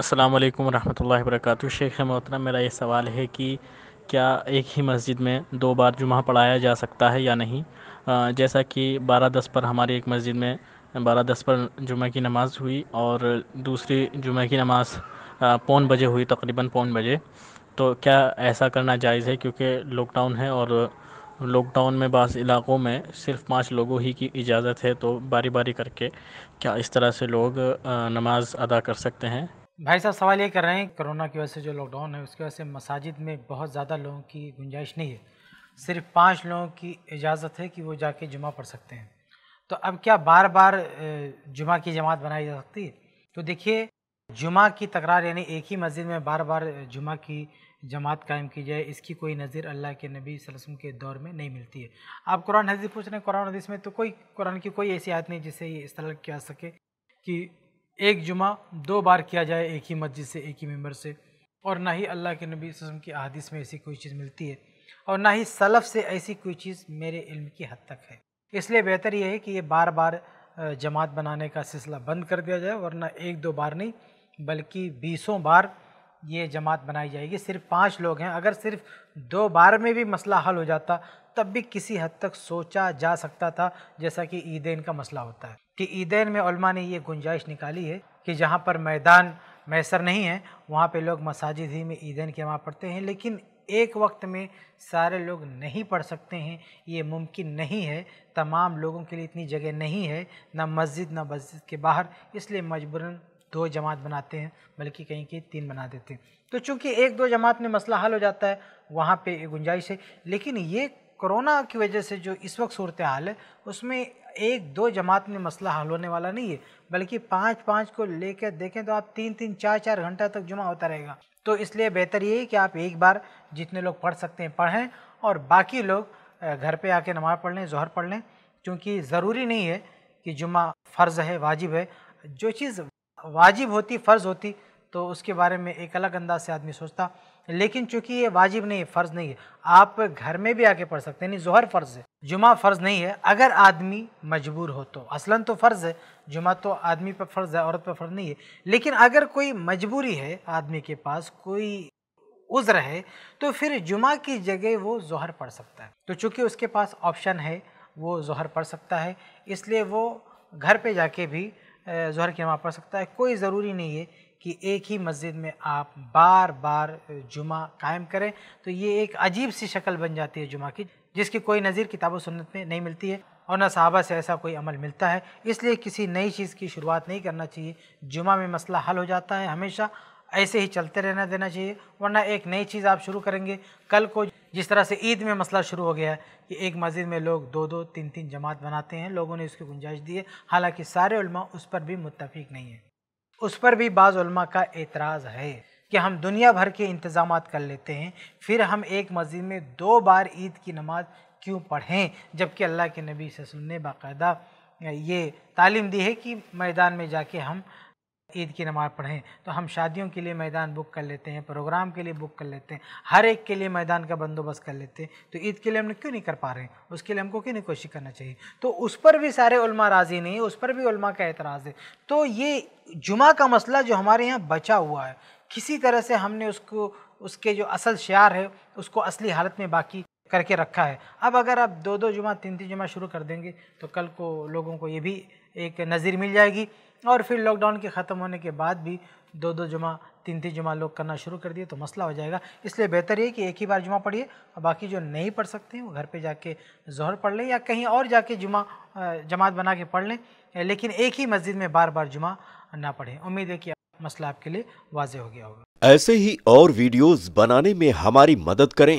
अस्सलाम वालेकुम रहमतुल्लाहि वरकatuh शेख मोहतरम मेरा ये सवाल है कि क्या एक ही मस्जिद में दो बार जुमा पढ़ाया जा सकता है या नहीं जैसा कि बारह दस पर हमारी एक मस्जिद में बारह दस पर जुमे की नमाज़ हुई और दूसरी जुमे की नमाज़ पौन बजे हुई तकरीबन पौन बजे तो क्या ऐसा करना जायज़ है क्योंकि लॉकडाउन है और लॉकडाउन में बाज़ इलाक़ों में सिर्फ पाँच लोगों ही की इजाज़त है तो बारी बारी करके क्या इस तरह से लोग नमाज़ अदा कर सकते हैं भाई साहब सवाल ये कर रहे हैं कोरोना की वजह से जो लॉकडाउन है उसकी वजह से मसाजिद में बहुत ज़्यादा लोगों की गुंजाइश नहीं है सिर्फ पाँच लोगों की इजाज़त है कि वो जाके जुमा पढ़ सकते हैं तो अब क्या बार बार जुमा की जमात बनाई जा सकती है तो देखिए जुमा की तकरार यानी एक ही मस्जिद में बार बार जुमा की जमात कायम की जाए इसकी कोई नज़ीर अल्लाह के नबी वसम के दौर में नहीं मिलती है आप कुरान हदीस पूछ रहे हैं कुरान हदीस में तो कोई कुरान की कोई ऐसी आयत नहीं जिससे ये इस तरह किया सके कि एक जुमा दो बार किया जाए एक ही मस्जिद से एक ही मेम्बर से और ना ही अल्लाह के नबी वसम की अदीस में ऐसी कोई चीज़ मिलती है और ना ही सलफ़ से ऐसी कोई चीज़ मेरे इल्म की हद तक है इसलिए बेहतर यह है कि ये बार बार जमात बनाने का सिलसिला बंद कर दिया जाए वरना एक दो बार नहीं बल्कि बीसों बार ये जमात बनाई जाएगी सिर्फ पाँच लोग हैं अगर सिर्फ दो बार में भी मसला हल हो जाता तब भी किसी हद तक सोचा जा सकता था जैसा कि ईदेन का मसला होता है कि ईदेन में उलमा ने ये गुंजाइश निकाली है कि जहाँ पर मैदान मैसर नहीं है वहाँ पे लोग मसाजिद ही में ईदेन की नमाज़ पढ़ते हैं लेकिन एक वक्त में सारे लोग नहीं पढ़ सकते हैं ये मुमकिन नहीं है तमाम लोगों के लिए इतनी जगह नहीं है ना मस्जिद ना मस्जिद के बाहर इसलिए मजबूरन दो जमात बनाते हैं बल्कि कहीं के तीन बना देते हैं तो चूंकि एक दो जमात में मसला हल हो जाता है वहाँ पे गुंजाइश है लेकिन ये कोरोना की वजह से जो इस वक्त सूरत हाल है उसमें एक दो जमात में मसला हल होने वाला नहीं है बल्कि पाँच पाँच को लेकर देखें तो आप तीन तीन चार चार घंटा तक जुमा होता रहेगा तो इसलिए बेहतर ये है कि आप एक बार जितने लोग पढ़ सकते हैं पढ़ें और बाकी लोग घर पे आके नमाज़ पढ़ लें जहर पढ़ लें क्योंकि ज़रूरी नहीं है कि जुमा फ़र्ज़ है वाजिब है जो चीज़ वाजिब होती फ़र्ज़ होती तो उसके बारे में एक अलग अंदाज से आदमी सोचता लेकिन चूंकि ये वाजिब नहीं है फ़र्ज़ नहीं है आप घर में भी आके पढ़ सकते हैं नहीं जहर फ़र्ज़ है जुमा फ़र्ज़ नहीं है अगर आदमी मजबूर हो तो असलन तो फ़र्ज़ है जुमा तो आदमी पर फ़र्ज़ है औरत पर फ़र्ज़ नहीं है लेकिन अगर कोई मजबूरी है आदमी के पास कोई उज़्र है तो फिर जुमा की जगह वो जहर पढ़ सकता है तो चूँकि उसके पास ऑप्शन है वो जहर पढ़ सकता है इसलिए वो घर पे जाके भी जहर की नमाज़ पढ़ सकता है कोई ज़रूरी नहीं है कि एक ही मस्जिद में आप बार बार जुमा कायम करें तो ये एक अजीब सी शक्ल बन जाती है जुमा की जिसकी कोई नज़ीर किताब सुन्नत में नहीं मिलती है और न साहबा से ऐसा कोई अमल मिलता है इसलिए किसी नई चीज़ की शुरुआत नहीं करना चाहिए जुमा में मसला हल हो जाता है हमेशा ऐसे ही चलते रहना देना चाहिए वरना एक नई चीज़ आप शुरू करेंगे कल को जिस तरह से ईद में मसला शुरू हो गया है कि एक मस्जिद में लोग दो दो तीन तीन जमात बनाते हैं लोगों ने इसकी गुंजाइश दी है हालांकि सारे उलमा उस पर भी मुतफिक नहीं है उस पर भी बाज़ उलमा का एतराज़ है कि हम दुनिया भर के इंतज़ाम कर लेते हैं फिर हम एक मस्जिद में दो बार ईद की नमाज़ क्यों पढ़ें जबकि अल्लाह के नबी से सुनने बाकायदा ये तालीम दी है कि मैदान में जाके हम ईद की नमाज़ पढ़ें तो हम शादियों के लिए मैदान बुक कर लेते हैं प्रोग्राम के लिए बुक कर लेते हैं हर एक के लिए मैदान का बंदोबस्त कर लेते हैं तो ईद के लिए हम क्यों नहीं कर पा रहे हैं उसके लिए हमको क्यों नहीं कोशिश करना चाहिए तो उस पर भी सारे उलमा राज़ी नहीं है उस पर भी उलमा का एतराज़ है तो ये जुमा का मसला जो हमारे यहाँ बचा हुआ है किसी तरह से हमने उसको उसके जो असल शार है उसको असली हालत में बाकी करके रखा है अब अगर आप दो दो जुमा तीन तीन जुमा शुरू कर देंगे तो कल को लोगों को ये भी एक नज़र मिल जाएगी और फिर लॉकडाउन के ख़त्म होने के बाद भी दो दो जुमा तीन तीन जुमा लोग करना शुरू कर दिए तो मसला हो जाएगा इसलिए बेहतर ये कि एक ही बार जुमा पढ़िए और बाकी जो नहीं पढ़ सकते हैं वो घर पे जाके जहर पढ़ लें या कहीं और जाके जुमा जमात बना के पढ़ लें लेकिन एक ही मस्जिद में बार बार जुमा ना पढ़ें उम्मीद है कि मसला आपके लिए वाज हो गया होगा ऐसे ही और वीडियोज़ बनाने में हमारी मदद करें